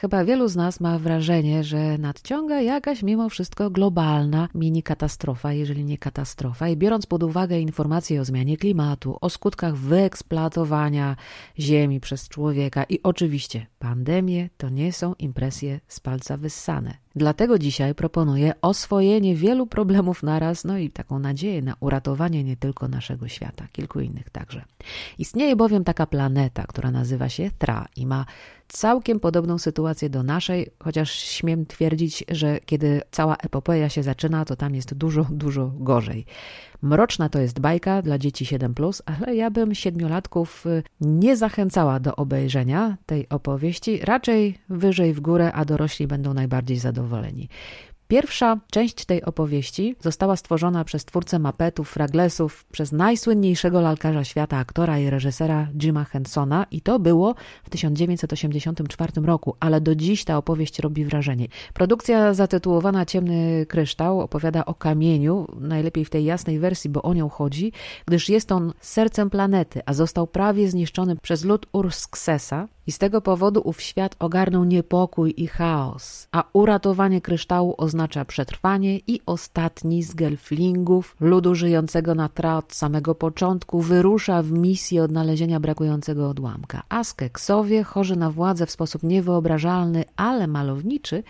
Chyba wielu z nas ma wrażenie, że nadciąga jakaś mimo wszystko globalna mini katastrofa, jeżeli nie katastrofa, i biorąc pod uwagę informacje o zmianie klimatu, o skutkach wyeksploatowania ziemi przez człowieka i oczywiście pandemię, to nie są impresje z palca wyssane. Dlatego dzisiaj proponuję oswojenie wielu problemów naraz, no i taką nadzieję na uratowanie nie tylko naszego świata, kilku innych także. Istnieje bowiem taka planeta, która nazywa się Tra i ma całkiem podobną sytuację do naszej, chociaż śmiem twierdzić, że kiedy cała epopeja się zaczyna, to tam jest dużo, dużo gorzej. Mroczna to jest bajka dla dzieci 7+, ale ja bym siedmiolatków y, nie zachęcała do obejrzenia tej opowieści, raczej wyżej w górę, a dorośli będą najbardziej zadowoleni. Pierwsza część tej opowieści została stworzona przez twórcę mapetów, fraglesów, przez najsłynniejszego lalkarza świata, aktora i reżysera Jima Hensona i to było w 1984 roku, ale do dziś ta opowieść robi wrażenie. Produkcja zatytułowana Ciemny Kryształ opowiada o kamieniu, najlepiej w tej jasnej wersji, bo o nią chodzi, gdyż jest on sercem planety, a został prawie zniszczony przez lud Ursksesa, i z tego powodu ów świat ogarnął niepokój i chaos, a uratowanie kryształu oznacza przetrwanie i ostatni z gelflingów, ludu żyjącego na tra od samego początku, wyrusza w misję odnalezienia brakującego odłamka. Askeksowie, chorzy na władzę w sposób niewyobrażalny, ale malowniczy,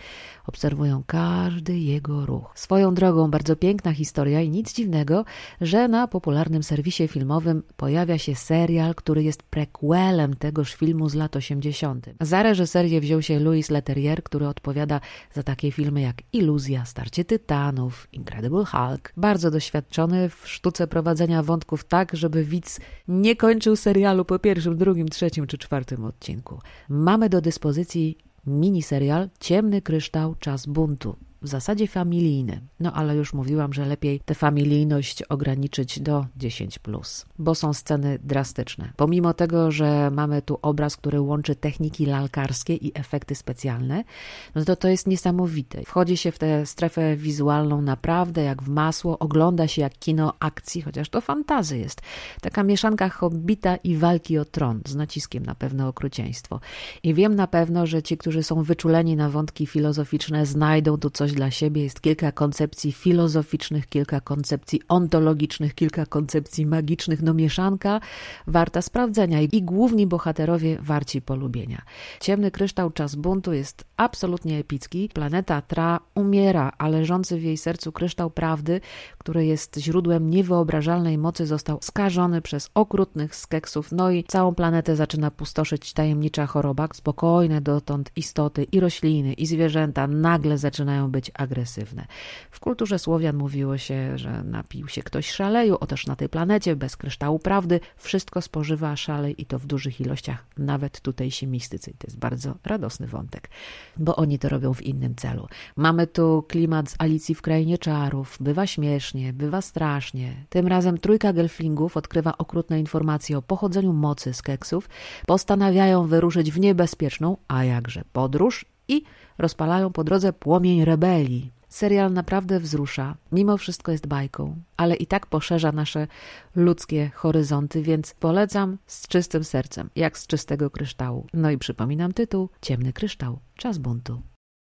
obserwują każdy jego ruch. Swoją drogą bardzo piękna historia i nic dziwnego, że na popularnym serwisie filmowym pojawia się serial, który jest prequelem tegoż filmu z lat 80. 80. Za reżyserię wziął się Louis Leterrier, który odpowiada za takie filmy jak Iluzja, Starcie Tytanów, Incredible Hulk. Bardzo doświadczony w sztuce prowadzenia wątków tak, żeby widz nie kończył serialu po pierwszym, drugim, trzecim czy czwartym odcinku. Mamy do dyspozycji miniserial Ciemny Kryształ Czas Buntu w zasadzie familijny. No ale już mówiłam, że lepiej tę familijność ograniczyć do 10, bo są sceny drastyczne. Pomimo tego, że mamy tu obraz, który łączy techniki lalkarskie i efekty specjalne, no to to jest niesamowite. Wchodzi się w tę strefę wizualną naprawdę jak w masło, ogląda się jak kino akcji, chociaż to fantazy jest. Taka mieszanka hobbita i walki o tron z naciskiem na pewne okrucieństwo. I wiem na pewno, że ci, którzy są wyczuleni na wątki filozoficzne, znajdą tu coś coś dla siebie, jest kilka koncepcji filozoficznych, kilka koncepcji ontologicznych, kilka koncepcji magicznych, no mieszanka warta sprawdzenia i główni bohaterowie warci polubienia. Ciemny kryształ Czas buntu jest absolutnie epicki. Planeta Tra umiera, a leżący w jej sercu kryształ prawdy, który jest źródłem niewyobrażalnej mocy, został skażony przez okrutnych skeksów, no i całą planetę zaczyna pustoszyć tajemnicza choroba. Spokojne dotąd istoty i rośliny, i zwierzęta nagle zaczynają być być agresywne. W kulturze Słowian mówiło się, że napił się ktoś szaleju, otóż na tej planecie bez kryształu prawdy wszystko spożywa szalej i to w dużych ilościach, nawet tutejsi mistycy. I to jest bardzo radosny wątek, bo oni to robią w innym celu. Mamy tu klimat z Alicji w Krainie Czarów. Bywa śmiesznie, bywa strasznie. Tym razem trójka gelflingów odkrywa okrutne informacje o pochodzeniu mocy z keksów. Postanawiają wyruszyć w niebezpieczną, a jakże podróż i rozpalają po drodze płomień rebelii. Serial naprawdę wzrusza, mimo wszystko jest bajką, ale i tak poszerza nasze ludzkie horyzonty, więc polecam z czystym sercem, jak z czystego kryształu. No i przypominam tytuł: Ciemny kryształ, czas buntu.